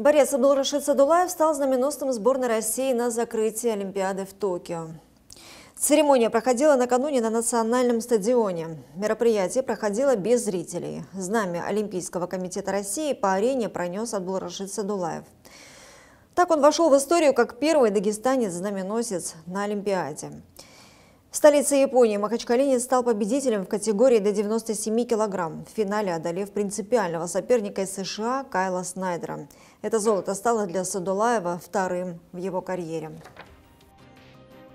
Борец Абдул-Рашид Садулаев стал знаменосцем сборной России на закрытии Олимпиады в Токио. Церемония проходила накануне на национальном стадионе. Мероприятие проходило без зрителей. Знамя Олимпийского комитета России по арене пронес Абдул-Рашид Садулаев. Так он вошел в историю как первый дагестанец-знаменосец на Олимпиаде. В столице Японии Махачкалинец стал победителем в категории до 97 килограмм, в финале одолев принципиального соперника из США Кайла Снайдера. Это золото стало для Садулаева вторым в его карьере.